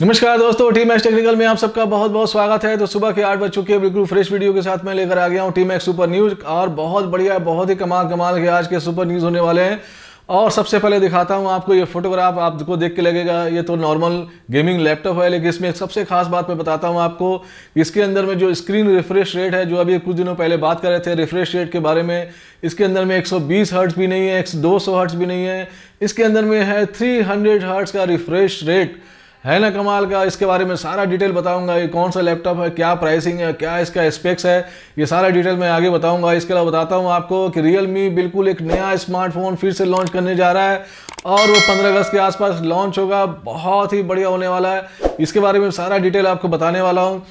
नमस्कार दोस्तों team x technical में आप सबका बहुत बहुत स्वागत है तो सुबह के आठ बज चुके हैं बिल्कुल फ्रेश वीडियो के साथ मैं लेकर आ गया हूँ टीम एक्स सुपर न्यूज और बहुत बढ़िया बहुत ही कमाल कमाल के आज के सुपर न्यूज होने वाले हैं और सबसे पहले दिखाता हूँ आपको ये फोटोग्राफ आपको देख के लगेगा ये तो नॉर्मल गेमिंग लैपटॉप है लेकिन इसमें सबसे खास बात मैं बताता हूँ आपको इसके अंदर में जो स्क्रीन रिफ्रेश रेट है जो अभी कुछ दिनों पहले बात कर रहे थे रिफ्रेश रेट के बारे में इसके अंदर में 120 सौ भी नहीं है एक दो भी नहीं है इसके अंदर में है थ्री हंड्रेड का रिफ्रेश रेट है ना कमाल का इसके बारे में सारा डिटेल बताऊंगा ये कौन सा लैपटॉप है क्या प्राइसिंग है क्या इसका स्पेक्स है ये सारा डिटेल मैं आगे बताऊंगा इसके अलावा बताता हूँ आपको कि रियल मी बिल्कुल एक नया स्मार्टफोन फिर से लॉन्च करने जा रहा है और वो 15 अगस्त के आसपास लॉन्च होगा बहुत ही बढ़िया होने वाला है इसके बारे में सारा डिटेल आपको बताने वाला हूँ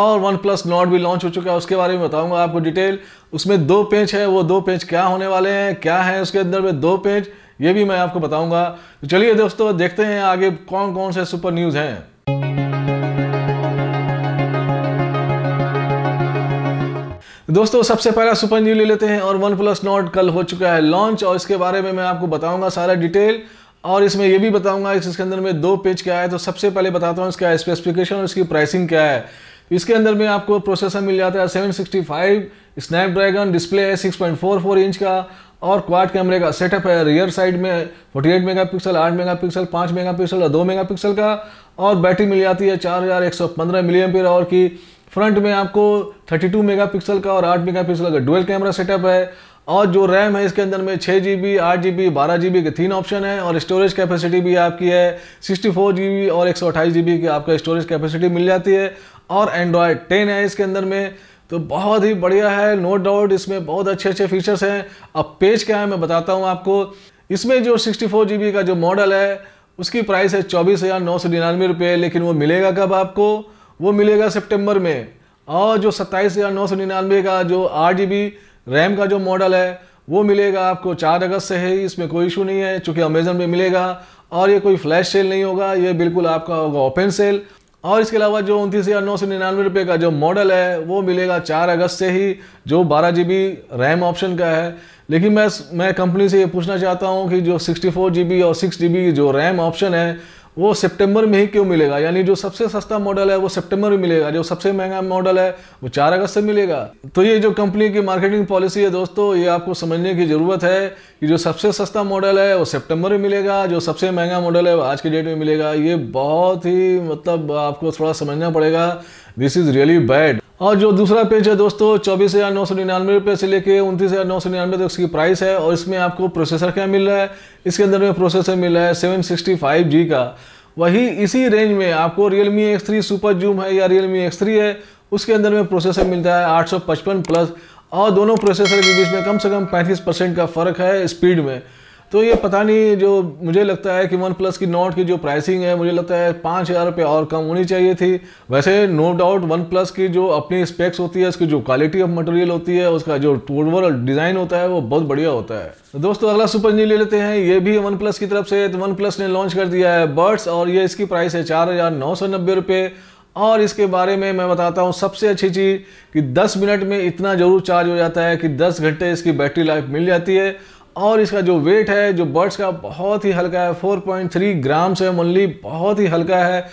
और वन प्लस नॉट भी लॉन्च हो चुका है उसके बारे में बताऊंगा आपको डिटेल उसमें दो पेंच है वो दो पेंच क्या होने वाले हैं क्या है उसके अंदर में दो पेंच ये भी मैं आपको बताऊंगा तो चलिए दोस्तों देखते हैं आगे कौन कौन से सुपर न्यूज़ हैं दोस्तों सबसे पहला सुपर न्यूज ले लेते हैं और वन प्लस नॉट कल हो चुका है लॉन्च और इसके बारे में मैं आपको बताऊंगा सारा डिटेल और इसमें यह भी बताऊंगा इसके अंदर में दो पेज क्या है तो सबसे पहले बताता हूँ इसका स्पेसिफिकेशन और इसकी प्राइसिंग क्या है तो इसके अंदर में आपको प्रोसेसर मिल जाता है 765 स्नैपड्रैगन डिस्प्ले है 6.44 इंच का और क्वाड कैमरे का सेटअप है रियर साइड में 48 मेगापिक्सल 8 मेगापिक्सल 5 मेगापिक्सल और 2 मेगापिक्सल का और बैटरी मिल जाती है 4115 पी और की फ्रंट में आपको 32 मेगापिक्सल का और 8 मेगापिक्सल का डुअल कैमरा सेटअप है और जो रैम है इसके अंदर में छः जी बी आठ जी बी बारह जी बी के तीन ऑप्शन है और स्टोरेज कैपेसिटी भी आपकी है सिक्सटी फोर जी बी और एक सौ अट्ठाईस जी बी की आपका स्टोरेज कैपेसिटी मिल जाती है और एंड्रॉयड टेन है इसके अंदर में तो बहुत ही बढ़िया है नो डाउट इसमें बहुत अच्छे अच्छे फीचर्स हैं अब पेज क्या है मैं बताता हूँ आपको इसमें जो सिक्सटी फोर का जो मॉडल है उसकी प्राइस है चौबीस हज़ार नौ सौ निन्यानवे रुपये लेकिन वो मिलेगा कब आपको वो मिलेगा सेप्टेम्बर में और जो सत्ताईस हज़ार नौ सौ निन्यानवे का जो आठ जी बी रैम का जो मॉडल है वो मिलेगा आपको चार अगस्त से है इसमें कोई इशू नहीं है चूँकि अमेजन में मिलेगा और ये कोई फ्लैश सेल नहीं होगा ये बिल्कुल आपका होगा ओपन सेल और इसके अलावा जो उनतीस हज़ार नौ सौ निन्यानवे रुपये का जो मॉडल है वो मिलेगा चार अगस्त से ही जो बारह जी बी रैम ऑप्शन का है लेकिन मैं मैं कंपनी से ये पूछना चाहता हूँ कि जो सिक्सटी फोर जी बी और सिक्स जी बी जो रैम ऑप्शन है वो सितंबर में ही क्यों मिलेगा यानी जो सबसे सस्ता मॉडल है वो सितंबर में मिलेगा जो सबसे महंगा मॉडल है वो चार अगस्त से मिलेगा तो ये जो कंपनी की मार्केटिंग पॉलिसी है दोस्तों ये आपको समझने की ज़रूरत है कि जो सबसे सस्ता मॉडल है वो सितंबर में मिलेगा जो सबसे महंगा मॉडल है वो आज के डेट में मिलेगा ये बहुत ही मतलब आपको थोड़ा समझना पड़ेगा दिस इज़ रियली बैड और जो दूसरा पेज है दोस्तों चौबीस हज़ार नौ सौ निन्यानवे रुपये से लेके उनतीस हज़ार नौ सौ निन्यानवे तक उसकी प्राइस है और इसमें आपको प्रोसेसर क्या मिल रहा है इसके अंदर में प्रोसेसर मिल रहा है सेवन सिक्सटी फाइव जी का वही इसी रेंज में आपको Realme X three super zoom है या रियलमी एक्स थ्री है उसके अंदर में प्रोसेसर मिलता है आठ सौ पचपन प्लस और दोनों प्रोसेसर के बीच में कम से कम पैंतीस परसेंट का फ़र्क है स्पीड में तो ये पता नहीं जो मुझे लगता है कि वन प्लस की नोट की जो प्राइसिंग है मुझे लगता है पाँच हज़ार रुपये और कम होनी चाहिए थी वैसे नो डाउट वन प्लस की जो अपनी स्पेक्स होती है उसकी जो क्वालिटी ऑफ मटेरियल होती है उसका जो ओवरऑल डिज़ाइन होता है वो बहुत बढ़िया होता है तो दोस्तों अगला सुपर जी ले लेते हैं ये भी वन प्लस की तरफ से तो वन प्लस ने लॉन्च कर दिया है बर्ड्स और ये इसकी प्राइस है चार हज़ार नौ सौ नब्बे रुपये और इसके बारे में मैं बताता हूँ सबसे अच्छी चीज़ कि 10 मिनट में इतना ज़रूर चार्ज हो जाता है कि 10 घंटे इसकी बैटरी लाइफ मिल जाती है और इसका जो वेट है जो बर्ड्स का बहुत ही हल्का है 4.3 पॉइंट थ्री ग्राम से मनली बहुत ही हल्का है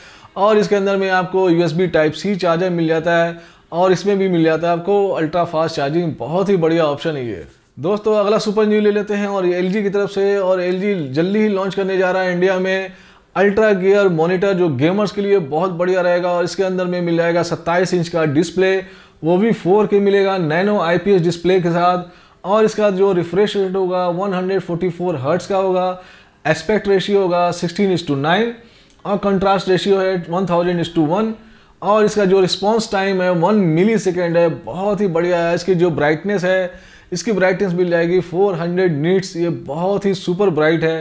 और इसके अंदर में आपको यू टाइप सी चार्जर मिल जाता है और इसमें भी मिल जाता है आपको अल्ट्रा फास्ट चार्जिंग बहुत ही बढ़िया ऑप्शन है ये दोस्तों अगला सुपर न्यू ले लेते हैं और एल की तरफ से और एल जल्दी ही लॉन्च करने जा रहा है इंडिया में अल्ट्रा गियर मोनिटर जो गेमर्स के लिए बहुत बढ़िया रहेगा और इसके अंदर में मिल जाएगा सत्ताईस इंच का डिस्प्ले वो भी के मिलेगा नैनो आई डिस्प्ले के साथ और इसका जो रिफ्रेश रेट होगा 144 हर्ट्स का होगा एस्पेक्ट रेशियो होगा 16 इज टू नाइन और कंट्रास्ट रेशियो है 1000 इज टू वन और इसका जो रिस्पॉन्स टाइम है वन मिली सेकेंड है बहुत ही बढ़िया है इसकी जो ब्राइटनेस है इसकी ब्राइटनेस मिल जाएगी 400 हंड्रेड नीट्स ये बहुत ही सुपर ब्राइट है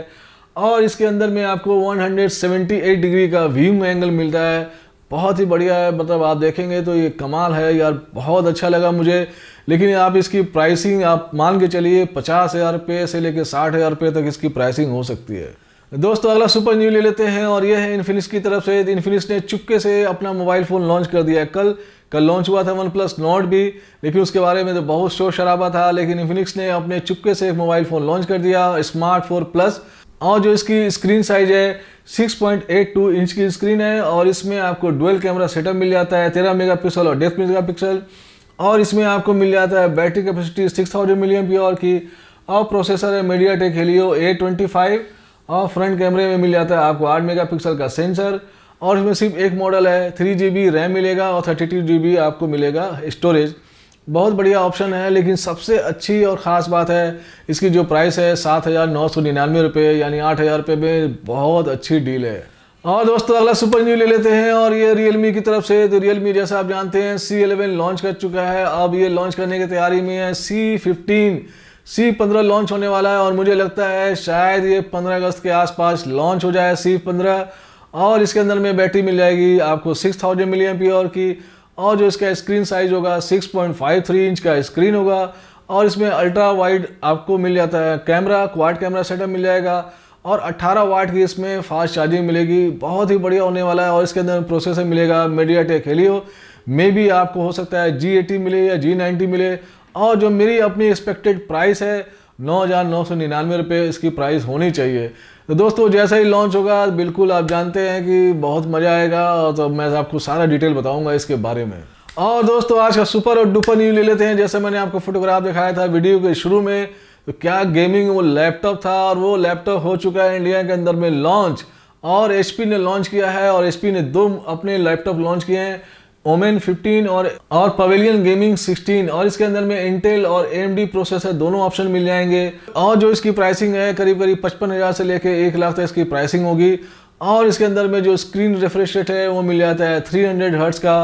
और इसके अंदर में आपको 178 डिग्री का व्यू एंगल मिलता है बहुत ही बढ़िया है मतलब आप देखेंगे तो ये कमाल है यार बहुत अच्छा लगा मुझे लेकिन आप इसकी प्राइसिंग आप मान के चलिए पचास हज़ार रुपये से लेकर साठ हज़ार रुपये तक इसकी प्राइसिंग हो सकती है दोस्तों अगला सुपर न्यू ले लेते हैं और यह है इन्फिनिक्स की तरफ से इन्फिनिक्स ने चुपके से अपना मोबाइल फ़ोन लॉन्च कर दिया है कल कल लॉन्च हुआ था वन प्लस नोट भी लेकिन उसके बारे में तो बहुत शोर शराबा था लेकिन इन्फिनिक्स ने अपने चुपके से एक मोबाइल फ़ोन लॉन्च कर दिया स्मार्ट फोर प्लस और जो इसकी स्क्रीन साइज है 6.82 इंच की स्क्रीन है और इसमें आपको डुअल कैमरा सेटअप मिल जाता है 13 मेगापिक्सल और डेथ मेगापिक्सल और इसमें आपको मिल जाता है battery capacity six thousand milli और की और प्रोसेसर है MediaTek Helio A twenty five और फ्रंट कैमरे में मिल जाता है आपको आठ मेगापिक्सल का सेंसर और इसमें सिर्फ एक मॉडल है थ्री जी रैम मिलेगा और थर्टी टू जी आपको मिलेगा स्टोरेज बहुत बढ़िया ऑप्शन है लेकिन सबसे अच्छी और ख़ास बात है इसकी जो प्राइस है सात हज़ार नौ सौ निन्यानवे रुपये यानी आठ हज़ार रुपये में बहुत अच्छी डील है और हाँ दोस्तों अगला सुपर न्यू ले लेते हैं और ये रियलमी की तरफ से तो रियलमी जैसा आप जानते हैं सी एलेवन लॉन्च कर चुका है अब ये लॉन्च करने की तैयारी में है सी फिफ्टीन सी पंद्रह लॉन्च होने वाला है और मुझे लगता है शायद ये पंद्रह अगस्त के आसपास लॉन्च हो जाए सी पंद्रह और इसके अंदर में बैटरी मिल जाएगी आपको सिक्स थाउजेंड मिली एम की और जो इसका स्क्रीन साइज होगा six point five three inch का स्क्रीन होगा और इसमें अल्ट्रा वाइड आपको मिल जाता है कैमरा क्वाड कैमरा सेटअप मिल जाएगा और 18 वाट की इसमें फास्ट चार्जिंग मिलेगी बहुत ही बढ़िया होने वाला है और इसके अंदर प्रोसेसर मिलेगा मीडिया टेक हेलियो मे भी आपको हो सकता है जी एटी मिले या जी नाइन्टी मिले और जो मेरी अपनी एक्सपेक्टेड प्राइस है नौ हज़ार नौ सौ निन्यानवे रुपये इसकी प्राइस होनी चाहिए तो दोस्तों जैसा ही लॉन्च होगा बिल्कुल आप जानते हैं कि बहुत मज़ा आएगा तो मैं आपको सारा डिटेल बताऊंगा इसके बारे में और दोस्तों आज का सुपर और डुपर न्यू ले लेते हैं जैसे मैंने आपको फोटोग्राफ दिखाया था वीडियो के शुरू में तो क्या गेमिंग वो लैपटॉप था और वो लैपटॉप हो चुका है इंडिया के अंदर में लॉन्च और एच ने लॉन्च किया है और एच ने दो अपने लैपटॉप लॉन्च किए हैं ओमेन 15 और और पवेलियन गेमिंग 16 और इसके अंदर में इंटेल और एम प्रोसेसर दोनों ऑप्शन मिल जाएंगे और जो इसकी प्राइसिंग है करीब करीब पचपन हज़ार से लेके एक लाख तक इसकी प्राइसिंग होगी और इसके अंदर में जो स्क्रीन रिफ्रेश रेट है वो मिल जाता है 300 हर्ट्ज़ का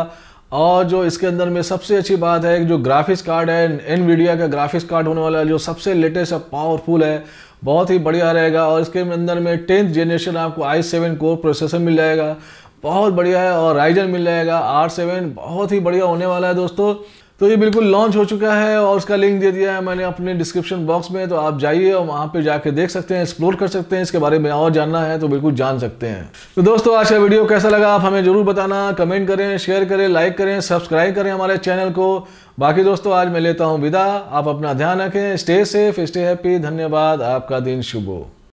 और जो इसके अंदर में सबसे अच्छी बात है जो ग्राफिक्स कार्ड है वीडिया का ग्राफिक्स कार्ड होने वाला है जो सबसे लेटेस्ट और पावरफुल है बहुत ही बढ़िया रहेगा और इसके अंदर में टेंथ जनरेशन आपको आई सेवन कोर प्रोसेसर मिल जाएगा बहुत बढ़िया है और राइजन मिल जाएगा आर सेवन बहुत ही बढ़िया होने वाला है दोस्तों तो ये बिल्कुल लॉन्च हो चुका है और उसका लिंक दे दिया है मैंने अपने डिस्क्रिप्शन बॉक्स में तो आप जाइए और वहाँ पे जाके देख सकते हैं एक्सप्लोर कर सकते हैं इसके बारे में और जानना है तो बिल्कुल जान सकते हैं तो दोस्तों आज का वीडियो कैसा लगा आप हमें ज़रूर बताना कमेंट करें शेयर करें लाइक करें सब्सक्राइब करें हमारे चैनल को बाकी दोस्तों आज मैं लेता हूँ विदा आप अपना ध्यान रखें स्टे सेफ स्टे हैप्पी धन्यवाद आपका दिन शुभ हो